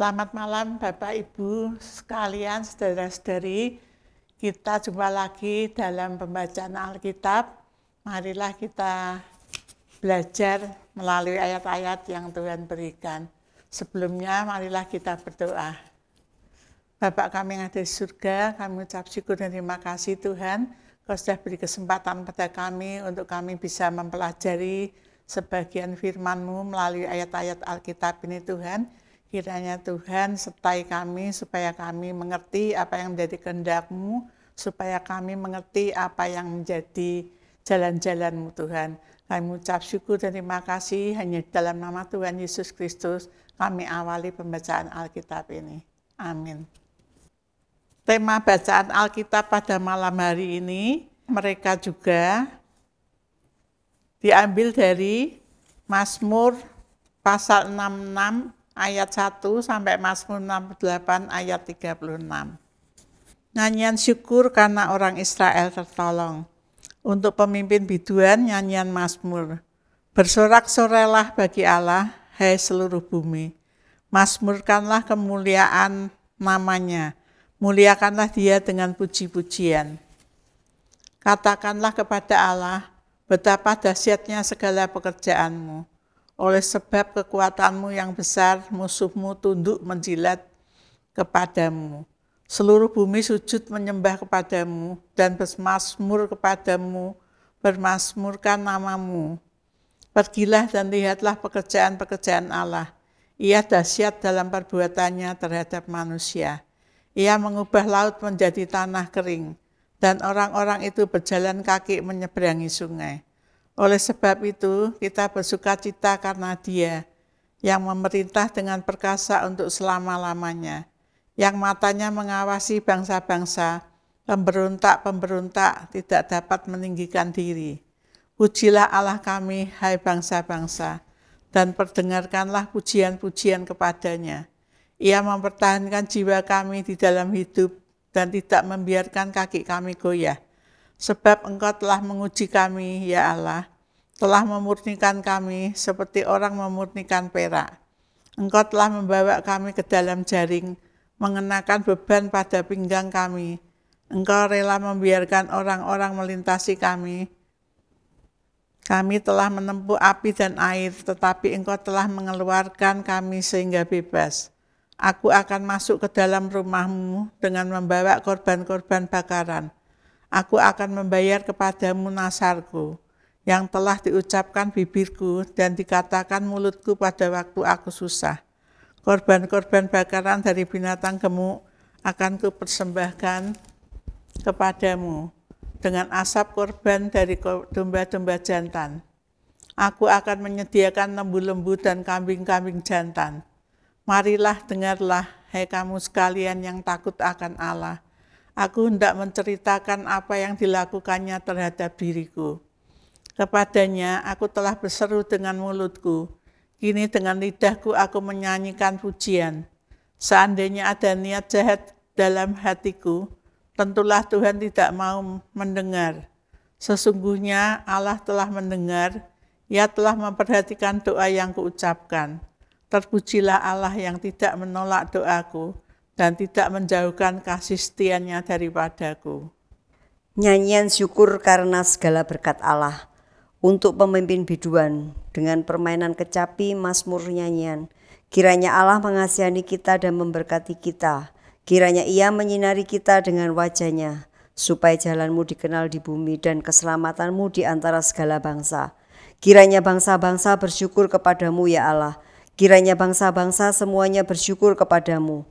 Selamat malam Bapak Ibu sekalian saudara-saudari. Kita jumpa lagi dalam pembacaan Alkitab. Marilah kita belajar melalui ayat-ayat yang Tuhan berikan. Sebelumnya marilah kita berdoa. Bapak kami yang ada di surga, kami ucap syukur dan terima kasih Tuhan. Kau sudah beri kesempatan pada kami untuk kami bisa mempelajari sebagian firman-Mu melalui ayat-ayat Alkitab ini Tuhan Kiranya Tuhan setai kami supaya kami mengerti apa yang menjadi kehendak-Mu, supaya kami mengerti apa yang menjadi jalan-jalan-Mu Tuhan. Kami ucap syukur dan terima kasih hanya dalam nama Tuhan Yesus Kristus kami awali pembacaan Alkitab ini. Amin. Tema bacaan Alkitab pada malam hari ini mereka juga diambil dari Mazmur pasal 66 ayat 1 sampai Mazmur 68 ayat 36. Nyanyian syukur karena orang Israel tertolong. Untuk pemimpin biduan nyanyian Mazmur. Bersorak-sorelah bagi Allah, hai seluruh bumi. Masmurkanlah kemuliaan namanya. Muliakanlah dia dengan puji-pujian. Katakanlah kepada Allah, betapa dahsyatnya segala pekerjaanmu oleh sebab kekuatanmu yang besar, musuhmu tunduk menjilat kepadamu. Seluruh bumi sujud menyembah kepadamu dan bermasmur kepadamu, bermasmurkan namamu. Pergilah dan lihatlah pekerjaan-pekerjaan Allah. Ia dahsyat dalam perbuatannya terhadap manusia. Ia mengubah laut menjadi tanah kering, dan orang-orang itu berjalan kaki menyeberangi sungai. Oleh sebab itu, kita bersuka cita karena dia yang memerintah dengan perkasa untuk selama-lamanya, yang matanya mengawasi bangsa-bangsa, pemberontak-pemberontak tidak dapat meninggikan diri. Pujilah Allah kami, hai bangsa-bangsa, dan perdengarkanlah pujian-pujian kepadanya. Ia mempertahankan jiwa kami di dalam hidup dan tidak membiarkan kaki kami goyah. Sebab engkau telah menguji kami, ya Allah, telah memurnikan kami seperti orang memurnikan perak. Engkau telah membawa kami ke dalam jaring, mengenakan beban pada pinggang kami. Engkau rela membiarkan orang-orang melintasi kami. Kami telah menempuh api dan air, tetapi engkau telah mengeluarkan kami sehingga bebas. Aku akan masuk ke dalam rumahmu dengan membawa korban-korban bakaran. Aku akan membayar kepadamu nasarku yang telah diucapkan bibirku dan dikatakan mulutku pada waktu aku susah. Korban-korban bakaran dari binatang gemuk akan kupersembahkan kepadamu dengan asap korban dari domba-domba jantan. Aku akan menyediakan lembu-lembu dan kambing-kambing jantan. Marilah dengarlah, hai kamu sekalian yang takut akan Allah Aku hendak menceritakan apa yang dilakukannya terhadap diriku. Kepadanya aku telah berseru dengan mulutku. Kini dengan lidahku aku menyanyikan pujian. Seandainya ada niat jahat dalam hatiku, tentulah Tuhan tidak mau mendengar. Sesungguhnya Allah telah mendengar, Ia telah memperhatikan doa yang kuucapkan. Terpujilah Allah yang tidak menolak doaku dan tidak menjauhkan kasih setianya daripadaku. Nyanyian syukur karena segala berkat Allah untuk pemimpin biduan dengan permainan kecapi masmur nyanyian. Kiranya Allah mengasihani kita dan memberkati kita. Kiranya ia menyinari kita dengan wajahnya, supaya jalanmu dikenal di bumi dan keselamatanmu di antara segala bangsa. Kiranya bangsa-bangsa bersyukur kepadamu ya Allah. Kiranya bangsa-bangsa semuanya bersyukur kepadamu.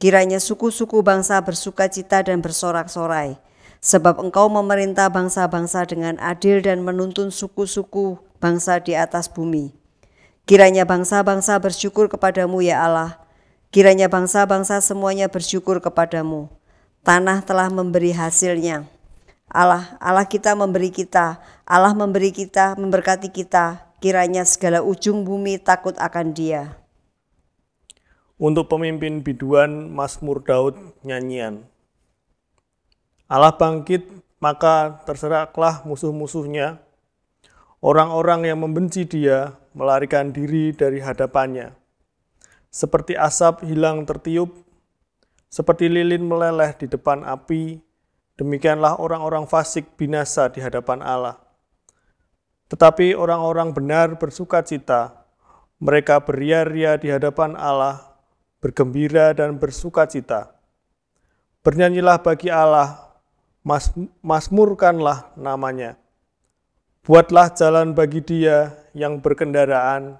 Kiranya suku-suku bangsa bersuka cita dan bersorak-sorai, sebab engkau memerintah bangsa-bangsa dengan adil dan menuntun suku-suku bangsa di atas bumi. Kiranya bangsa-bangsa bersyukur kepadamu ya Allah, kiranya bangsa-bangsa semuanya bersyukur kepadamu. Tanah telah memberi hasilnya. Allah, Allah kita memberi kita, Allah memberi kita, memberkati kita, kiranya segala ujung bumi takut akan dia untuk pemimpin biduan Masmur Daud nyanyian. Allah bangkit, maka terseraklah musuh-musuhnya. Orang-orang yang membenci dia melarikan diri dari hadapannya. Seperti asap hilang tertiup, seperti lilin meleleh di depan api, demikianlah orang-orang fasik binasa di hadapan Allah. Tetapi orang-orang benar bersuka cita, mereka beria-ria di hadapan Allah bergembira dan bersukacita. Bernyanyilah bagi Allah, mas, masmurkanlah namanya. Buatlah jalan bagi dia yang berkendaraan,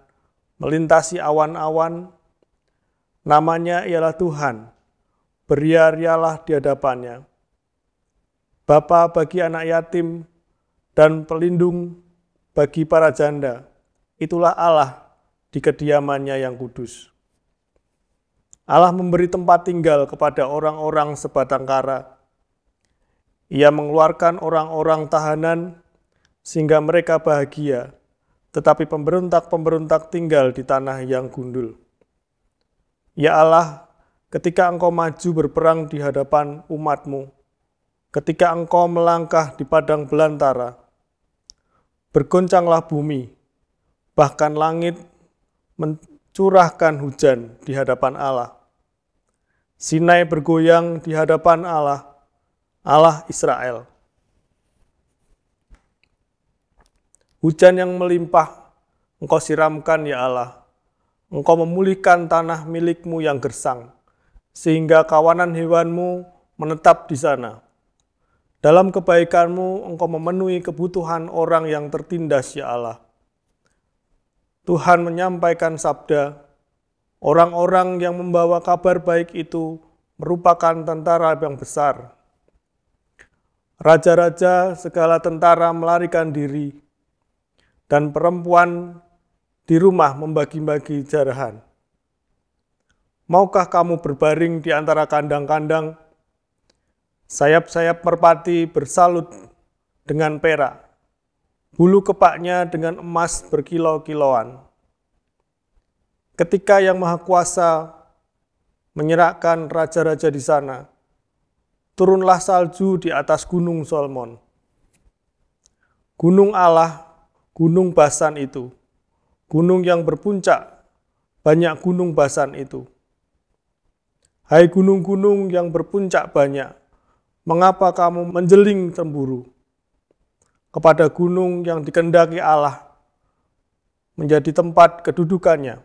melintasi awan-awan. Namanya ialah Tuhan, beriarialah di hadapannya. Bapa bagi anak yatim dan pelindung bagi para janda. Itulah Allah di kediamannya yang kudus. Allah memberi tempat tinggal kepada orang-orang sebatang kara. Ia mengeluarkan orang-orang tahanan sehingga mereka bahagia, tetapi pemberontak-pemberontak tinggal di tanah yang gundul. Ya Allah, ketika engkau maju berperang di hadapan umatmu, ketika engkau melangkah di padang belantara, bergoncanglah bumi, bahkan langit curahkan hujan di hadapan Allah. Sinai bergoyang di hadapan Allah, Allah Israel. Hujan yang melimpah, engkau siramkan ya Allah. Engkau memulihkan tanah milikmu yang gersang, sehingga kawanan hewanmu menetap di sana. Dalam kebaikanmu, engkau memenuhi kebutuhan orang yang tertindas ya Allah Tuhan menyampaikan sabda, orang-orang yang membawa kabar baik itu merupakan tentara yang besar. Raja-raja segala tentara melarikan diri, dan perempuan di rumah membagi-bagi jarahan. Maukah kamu berbaring di antara kandang-kandang? Sayap-sayap merpati bersalut dengan perak bulu kepaknya dengan emas berkilau-kilauan. Ketika Yang Maha Kuasa menyerahkan raja-raja di sana, turunlah salju di atas Gunung Solomon. Gunung Allah, gunung basan itu, gunung yang berpuncak, banyak gunung basan itu. Hai gunung-gunung yang berpuncak banyak, mengapa kamu menjeling temburu? kepada gunung yang dikendaki Allah menjadi tempat kedudukannya.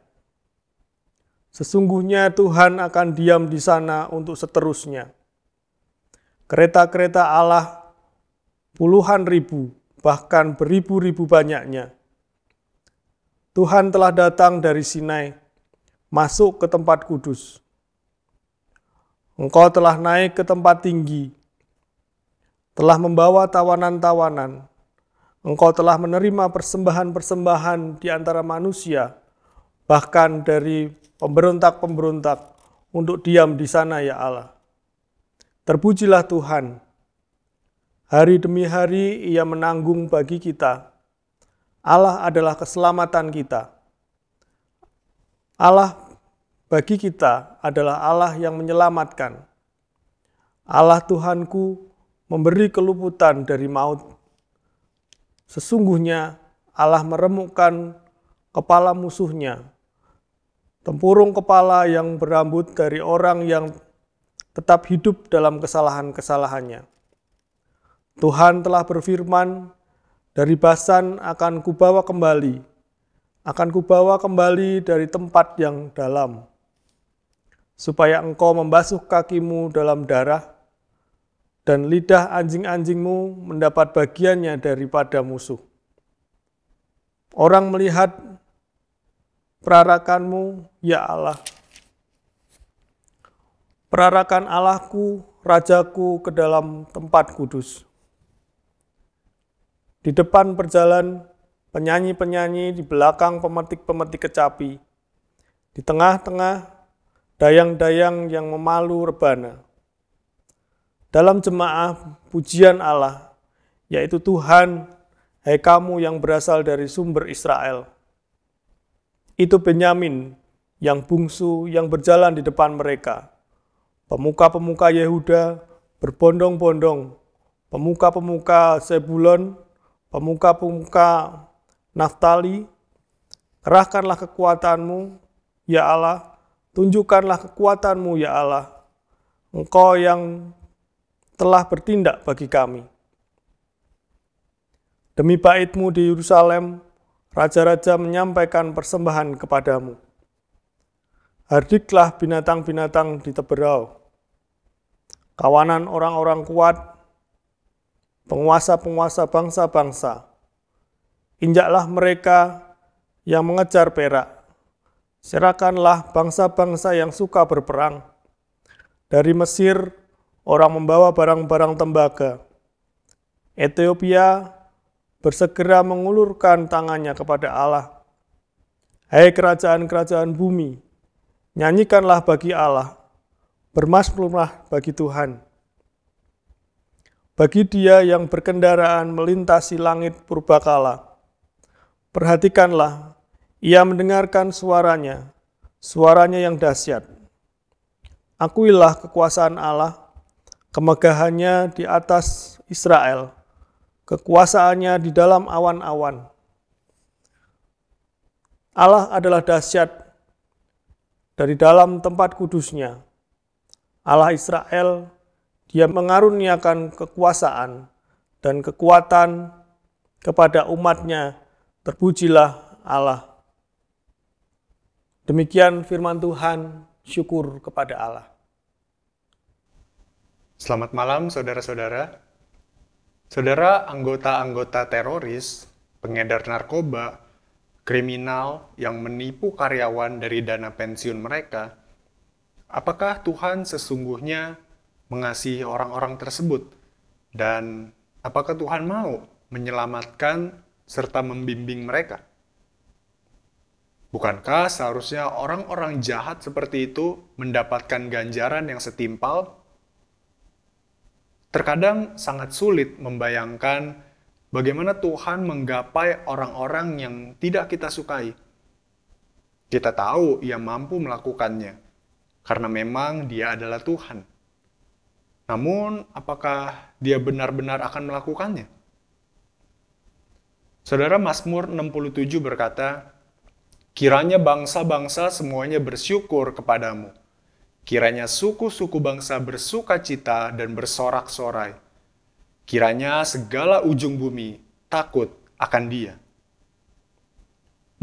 Sesungguhnya Tuhan akan diam di sana untuk seterusnya. Kereta-kereta Allah puluhan ribu, bahkan beribu-ribu banyaknya. Tuhan telah datang dari Sinai, masuk ke tempat kudus. Engkau telah naik ke tempat tinggi, telah membawa tawanan-tawanan, Engkau telah menerima persembahan-persembahan di antara manusia, bahkan dari pemberontak-pemberontak untuk diam di sana ya Allah. Terpujilah Tuhan. Hari demi hari ia menanggung bagi kita. Allah adalah keselamatan kita. Allah bagi kita adalah Allah yang menyelamatkan. Allah Tuhanku memberi keluputan dari maut Sesungguhnya Allah meremukkan kepala musuhnya, tempurung kepala yang berambut dari orang yang tetap hidup dalam kesalahan-kesalahannya. Tuhan telah berfirman, dari Basan akan kubawa kembali, akan kubawa kembali dari tempat yang dalam, supaya engkau membasuh kakimu dalam darah, dan lidah anjing-anjingmu mendapat bagiannya daripada musuh. Orang melihat perarakanmu, ya Allah. Perarakan Allahku, Rajaku ke dalam tempat kudus. Di depan berjalan penyanyi-penyanyi, di belakang pemetik-pemetik kecapi, di tengah-tengah dayang-dayang yang memalu rebana dalam jemaah pujian Allah, yaitu Tuhan, hai kamu yang berasal dari sumber Israel. Itu Benyamin yang bungsu yang berjalan di depan mereka. Pemuka-pemuka Yehuda berbondong-bondong, pemuka-pemuka Sebulon, pemuka-pemuka Naftali, kerahkanlah kekuatanmu, ya Allah, tunjukkanlah kekuatanmu, ya Allah. Engkau yang telah bertindak bagi kami. Demi baitmu di Yerusalem, raja-raja menyampaikan persembahan kepadamu. Hardiklah binatang-binatang di teberau, kawanan orang-orang kuat, penguasa-penguasa bangsa-bangsa. Injaklah mereka yang mengejar perak, serahkanlah bangsa-bangsa yang suka berperang. Dari Mesir orang membawa barang-barang tembaga. Ethiopia bersegera mengulurkan tangannya kepada Allah. Hai hey, kerajaan-kerajaan bumi, nyanyikanlah bagi Allah, bermasmurlah bagi Tuhan. Bagi dia yang berkendaraan melintasi langit purbakala, perhatikanlah, ia mendengarkan suaranya, suaranya yang dahsyat. Akuilah kekuasaan Allah, kemegahannya di atas Israel, kekuasaannya di dalam awan-awan. Allah adalah dahsyat dari dalam tempat kudusnya. Allah Israel, dia mengaruniakan kekuasaan dan kekuatan kepada umatnya. Terpujilah Allah. Demikian firman Tuhan, syukur kepada Allah. Selamat malam saudara-saudara. Saudara anggota-anggota teroris, pengedar narkoba, kriminal yang menipu karyawan dari dana pensiun mereka, apakah Tuhan sesungguhnya mengasihi orang-orang tersebut? Dan apakah Tuhan mau menyelamatkan serta membimbing mereka? Bukankah seharusnya orang-orang jahat seperti itu mendapatkan ganjaran yang setimpal Terkadang sangat sulit membayangkan bagaimana Tuhan menggapai orang-orang yang tidak kita sukai. Kita tahu Ia mampu melakukannya karena memang Dia adalah Tuhan. Namun, apakah Dia benar-benar akan melakukannya? Saudara Mazmur 67 berkata, "Kiranya bangsa-bangsa semuanya bersyukur kepadamu." Kiranya suku-suku bangsa bersuka cita dan bersorak-sorai. Kiranya segala ujung bumi takut akan dia.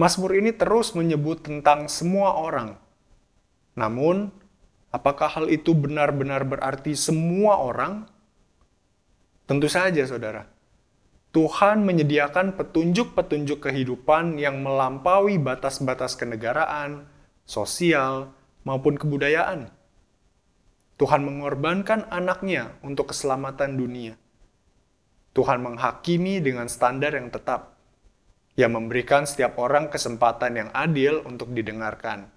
Mazmur ini terus menyebut tentang semua orang. Namun, apakah hal itu benar-benar berarti semua orang? Tentu saja, saudara. Tuhan menyediakan petunjuk-petunjuk kehidupan yang melampaui batas-batas kenegaraan, sosial, maupun kebudayaan. Tuhan mengorbankan anaknya untuk keselamatan dunia. Tuhan menghakimi dengan standar yang tetap, yang memberikan setiap orang kesempatan yang adil untuk didengarkan.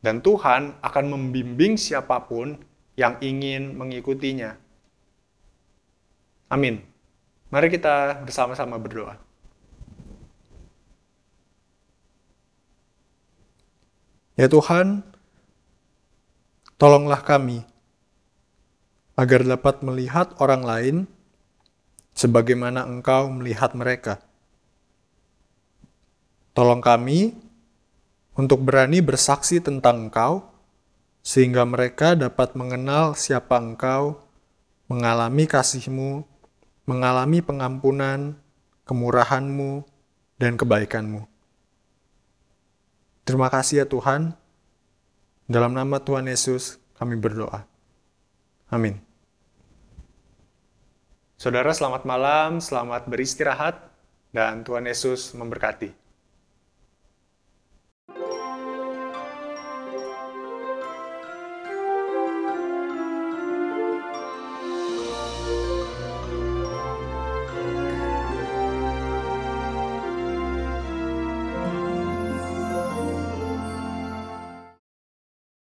Dan Tuhan akan membimbing siapapun yang ingin mengikutinya. Amin. Mari kita bersama-sama berdoa. Ya Tuhan, Tolonglah kami agar dapat melihat orang lain sebagaimana Engkau melihat mereka. Tolong kami untuk berani bersaksi tentang Engkau, sehingga mereka dapat mengenal siapa Engkau, mengalami kasih-Mu, mengalami pengampunan, kemurahan-Mu, dan kebaikan-Mu. Terima kasih ya Tuhan, dalam nama Tuhan Yesus, kami berdoa. Amin. Saudara, selamat malam, selamat beristirahat, dan Tuhan Yesus memberkati.